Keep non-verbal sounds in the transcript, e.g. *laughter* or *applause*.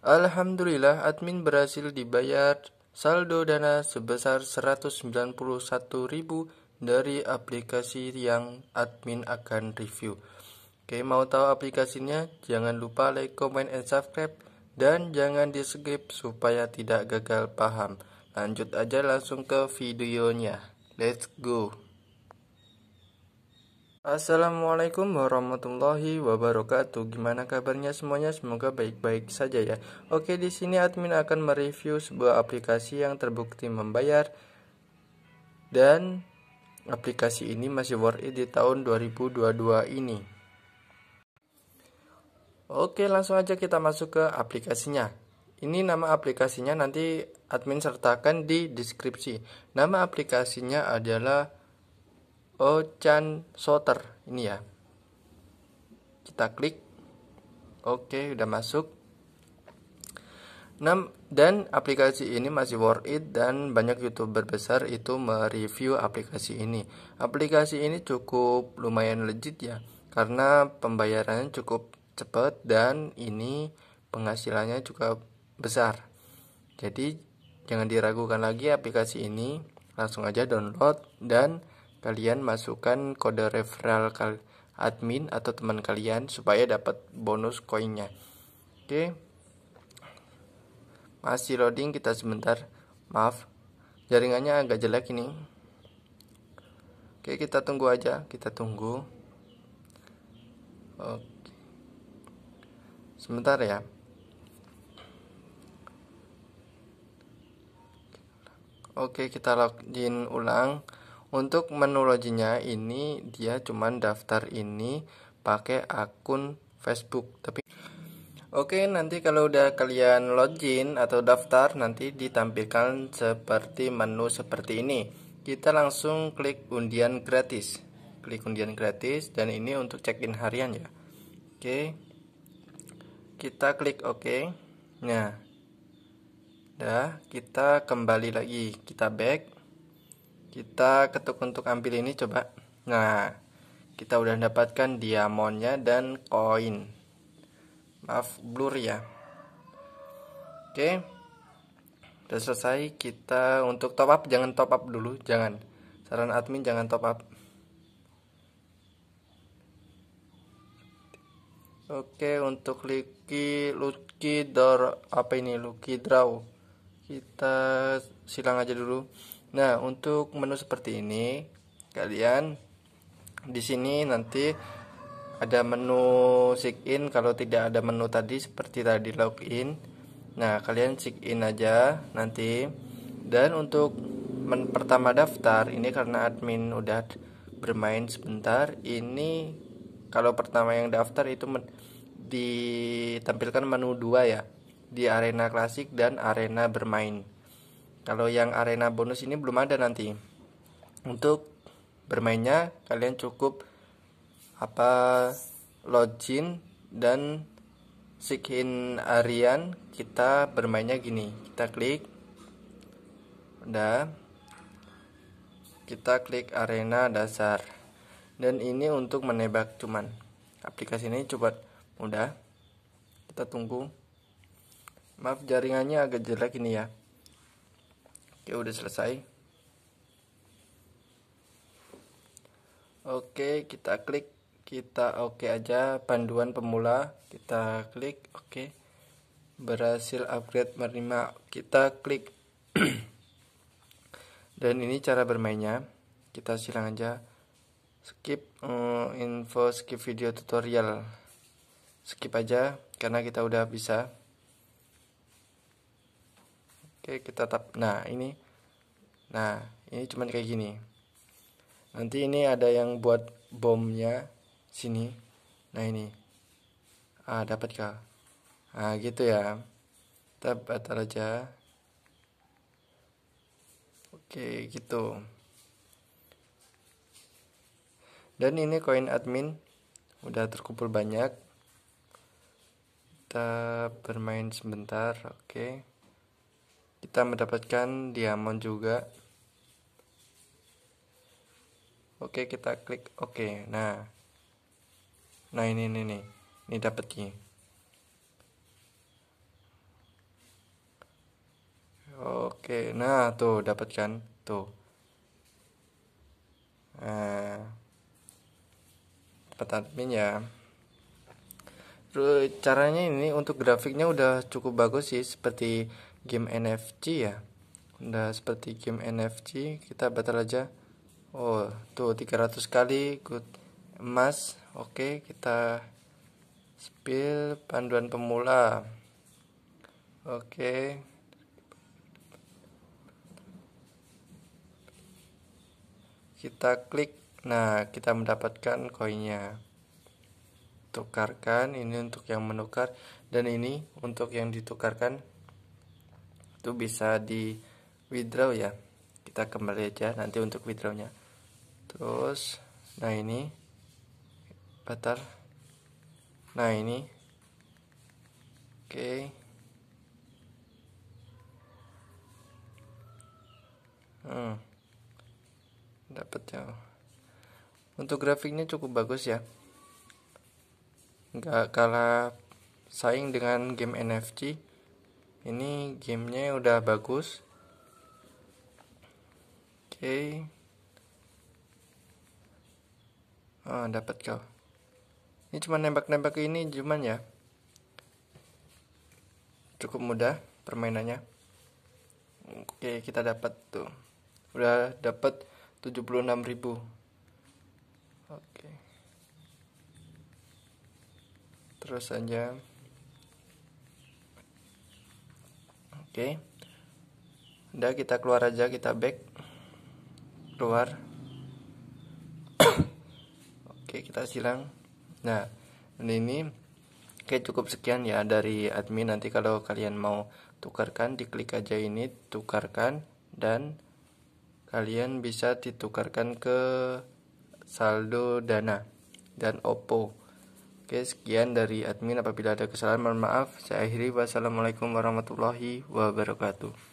Alhamdulillah admin berhasil dibayar saldo dana sebesar 191.000 dari aplikasi yang admin akan review. Oke, mau tahu aplikasinya? Jangan lupa like, comment, and subscribe dan jangan di skip supaya tidak gagal paham. Lanjut aja langsung ke videonya. Let's go. Assalamualaikum warahmatullahi wabarakatuh. Gimana kabarnya semuanya? Semoga baik-baik saja ya. Oke, di sini admin akan mereview sebuah aplikasi yang terbukti membayar dan aplikasi ini masih worth it di tahun 2022 ini. Oke, langsung aja kita masuk ke aplikasinya. Ini nama aplikasinya nanti admin sertakan di deskripsi. Nama aplikasinya adalah Ochan Soter ini ya kita klik oke udah masuk 6 dan aplikasi ini masih worth it dan banyak youtuber besar itu mereview aplikasi ini. Aplikasi ini cukup lumayan legit ya, karena pembayarannya cukup cepat dan ini penghasilannya juga besar. Jadi jangan diragukan lagi aplikasi ini, langsung aja download dan Kalian masukkan kode referral admin atau teman kalian supaya dapat bonus koinnya. Oke. Masih loading kita sebentar. Maaf. Jaringannya agak jelek ini. Oke, kita tunggu aja, kita tunggu. Oke. Sebentar ya. Oke, kita login ulang. Untuk menu loginnya ini dia cuman daftar ini pakai akun Facebook. Tapi Oke, nanti kalau udah kalian login atau daftar nanti ditampilkan seperti menu seperti ini. Kita langsung klik undian gratis. Klik undian gratis dan ini untuk check-in harian ya. Oke. Kita klik OK. Nah. Dah, kita kembali lagi. Kita back kita ketuk untuk ambil ini coba nah kita udah dapatkan diamonnya dan koin maaf blur ya oke udah selesai kita untuk top up jangan top up dulu jangan saran admin jangan top up Oke untuk Lucky Lucky door apa ini Lucky Draw kita silang aja dulu Nah, untuk menu seperti ini, kalian di sini nanti ada menu sign in kalau tidak ada menu tadi seperti tadi login. Nah, kalian sign in aja nanti. Dan untuk men pertama daftar ini karena admin udah bermain sebentar, ini kalau pertama yang daftar itu ditampilkan menu dua ya di arena klasik dan arena bermain. Kalau yang arena bonus ini belum ada nanti. Untuk bermainnya kalian cukup apa login dan seek in Arian kita bermainnya gini kita klik udah kita klik arena dasar dan ini untuk menebak cuman aplikasi ini coba mudah kita tunggu maaf jaringannya agak jelek ini ya ya udah selesai oke kita klik kita oke okay aja panduan pemula kita klik oke okay. berhasil upgrade menerima kita klik *clears throat* dan ini cara bermainnya kita silang aja skip um, info skip video tutorial skip aja karena kita udah bisa oke kita tap nah ini Nah, ini cuman kayak gini. Nanti ini ada yang buat bomnya sini. Nah, ini. Ah, dapat kah? Nah, gitu ya. Kita batal aja. Oke, gitu. Dan ini koin admin udah terkumpul banyak kita bermain sebentar oke okay kita mendapatkan diamond juga oke kita klik oke nah nah ini ini nih ini dapat oke nah tuh dapatkan tuh nah, dapat admin ya Terus caranya ini untuk grafiknya udah cukup bagus sih seperti game NFC ya udah seperti game NFC kita batal aja oh tuh 300 kali good emas oke okay, kita spill panduan pemula oke okay. kita klik nah kita mendapatkan koinnya tukarkan ini untuk yang menukar dan ini untuk yang ditukarkan itu bisa di withdraw ya kita kembali aja nanti untuk withdrawnya terus nah ini batar nah ini oke okay. hmm. dapat ya untuk grafiknya cukup bagus ya nggak kalah saing dengan game NFC ini gamenya udah bagus oke okay. oh, dapat kau ini cuma nembak-nembak ini cuman ya cukup mudah permainannya oke okay, kita dapat tuh udah dapat ribu. oke okay. terus aja oke okay. udah kita keluar aja kita back keluar *coughs* oke okay, kita silang nah ini oke okay, cukup sekian ya dari admin nanti kalau kalian mau tukarkan diklik aja ini tukarkan dan kalian bisa ditukarkan ke saldo dana dan Oppo Oke, sekian dari admin. Apabila ada kesalahan, mohon maaf. Saya akhiri. Wassalamualaikum warahmatullahi wabarakatuh.